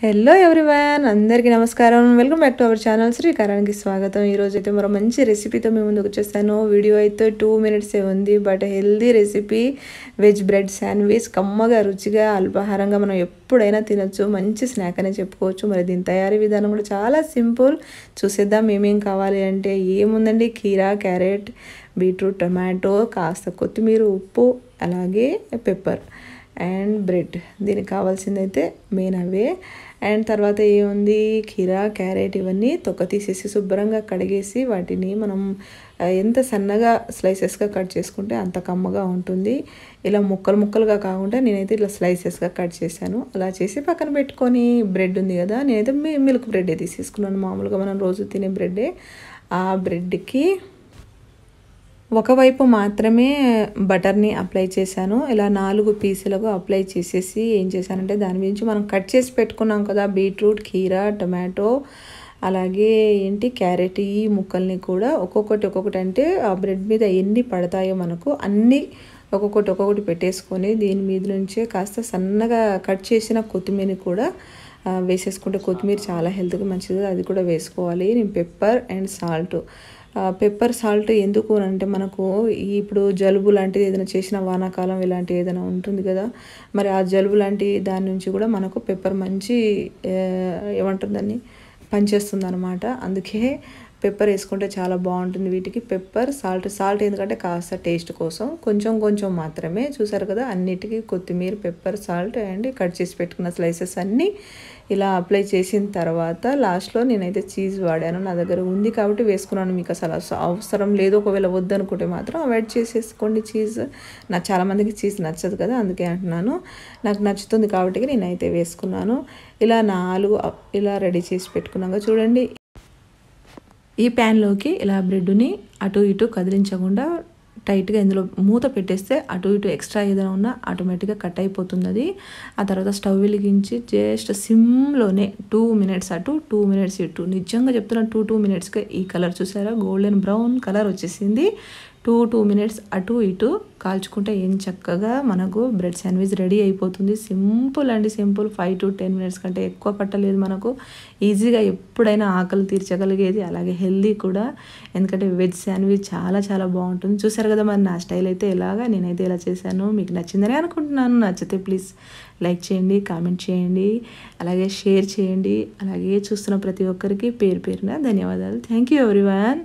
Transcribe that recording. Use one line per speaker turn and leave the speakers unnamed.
hello everyone అందరికీ నమస్కారం welcome back to our channel శ్రీకారానికి స్వాగతం ఈరోజు అయితే మరో మంచి రెసిపీతో మేము ముందుకు వచ్చేస్తాను వీడియో అయితే టూ మినిట్సే ఉంది but healthy recipe veg bread sandwich కమ్మగా రుచిగా అల్పాహారంగా మనం ఎప్పుడైనా తినొచ్చు మంచి స్నాక్ అనే చెప్పుకోవచ్చు మరి దీని తయారీ విధానం కూడా చాలా సింపుల్ చూసేద్దాం ఏమేం కావాలి అంటే ఏముందండి కీరా క్యారెట్ బీట్రూట్ టొమాటో కాస్త కొత్తిమీర ఉప్పు అలాగే పెప్పర్ అండ్ బ్రెడ్ దీనికి కావాల్సింది అయితే మెయిన్ అవే అండ్ తర్వాత ఏముంది కీరా క్యారెట్ ఇవన్నీ తొక్క తీసేసి శుభ్రంగా కడిగేసి వాటిని మనం ఎంత సన్నగా స్లైసెస్గా కట్ చేసుకుంటే అంత కమ్మగా ఉంటుంది ఇలా ముక్కలు ముక్కలుగా కాకుండా నేనైతే ఇలా స్లైసెస్గా కట్ చేశాను అలా చేసి పక్కన పెట్టుకొని బ్రెడ్ ఉంది కదా నేనైతే మిల్క్ బ్రెడ్ తీసేసుకున్నాను మామూలుగా మనం రోజు తినే బ్రెడ్డే ఆ బ్రెడ్కి ఒకవైపు మాత్రమే బటర్ని అప్లై చేశాను ఇలా నాలుగు పీసులకు అప్లై చేసేసి ఏం చేశానంటే దాని గురించి మనం కట్ చేసి పెట్టుకున్నాం కదా బీట్రూట్ కీరా టమాటో అలాగే ఏంటి క్యారెట్ ఈ ముక్కల్ని కూడా ఒక్కొక్కటి ఒక్కొక్కటి అంటే ఆ బ్రెడ్ మీద ఎన్ని పడతాయో మనకు అన్నీ ఒక్కొక్కటి ఒక్కొక్కటి పెట్టేసుకొని దీని మీద నుంచే కాస్త సన్నగా కట్ చేసిన కొత్తిమీరని కూడా వేసేసుకుంటే కొత్తిమీర చాలా హెల్త్కి మంచిది అది కూడా వేసుకోవాలి నేను pepper and salt pepper salt ఎందుకు అంటే మనకు ఇప్పుడు జలుబు లాంటిది ఏదైనా చేసిన వానాకాలం ఇలాంటి ఏదైనా ఉంటుంది కదా మరి ఆ జలుబు లాంటి దాని నుంచి కూడా మనకు పెప్పర్ మంచి ఏమంటుందని పనిచేస్తుంది అనమాట అందుకే పెప్పర్ వేసుకుంటే చాలా బాగుంటుంది వీటికి పెప్పర్ సాల్ట్ సాల్ట్ ఎందుకంటే కాస్త టేస్ట్ కోసం కొంచెం కొంచెం మాత్రమే చూసారు కదా అన్నిటికీ కొత్తిమీర పెప్పర్ సాల్ట్ అండ్ కట్ చేసి పెట్టుకున్న స్లైసెస్ అన్నీ ఇలా అప్లై చేసిన తర్వాత లాస్ట్లో నేనైతే చీజ్ వాడాను నా దగ్గర ఉంది కాబట్టి వేసుకున్నాను మీకు అసలు అవసరం లేదు ఒకవేళ వద్దనుకుంటే మాత్రం అవాయిడ్ చేసేసుకోండి చీజ్ నా చాలామందికి చీజ్ నచ్చదు కదా అందుకే అంటున్నాను నాకు నచ్చుతుంది కాబట్టి నేనైతే వేసుకున్నాను ఇలా నాలుగు ఇలా రెడీ చేసి పెట్టుకున్నాక చూడండి ఈ ప్యాన్లోకి ఇలా బ్రెడ్ని అటు ఇటు కదిలించకుండా టైట్గా ఇందులో మూత పెట్టేస్తే అటు ఇటు ఎక్స్ట్రా ఏదైనా ఉన్నా ఆటోమేటిక్గా కట్ అయిపోతుంది అది ఆ తర్వాత స్టవ్ వెలిగించి జస్ట్ సిమ్లోనే టూ మినిట్స్ అటు టూ మినిట్స్ ఇటు నిజంగా చెప్తున్నా టూ టూ మినిట్స్గా ఈ కలర్ చూసారా గోల్డెన్ బ్రౌన్ కలర్ వచ్చేసింది టూ టూ మినిట్స్ అటు ఇటు కాల్చుకుంటే ఏం చక్కగా మనకు బ్రెడ్ శాండ్విచ్ రెడీ అయిపోతుంది సింపుల్ అండి simple five to ten minutes కంటే ఎక్కువ పట్టలేదు మనకు ఈజీగా ఎప్పుడైనా ఆకలి తీర్చగలిగేది అలాగే హెల్దీ కూడా ఎందుకంటే వెజ్ శాండ్విచ్ చాలా చాలా బాగుంటుంది చూసారు కదా మరి నా స్టైల్ అయితే ఎలాగా నేనైతే ఇలా చేశాను మీకు నచ్చిందని అనుకుంటున్నాను నచ్చితే ప్లీజ్ లైక్ చేయండి కామెంట్ చేయండి అలాగే షేర్ చేయండి అలాగే చూస్తున్న ప్రతి ఒక్కరికి పేరు పేరున ధన్యవాదాలు థ్యాంక్ యూ ఎవ్రీవన్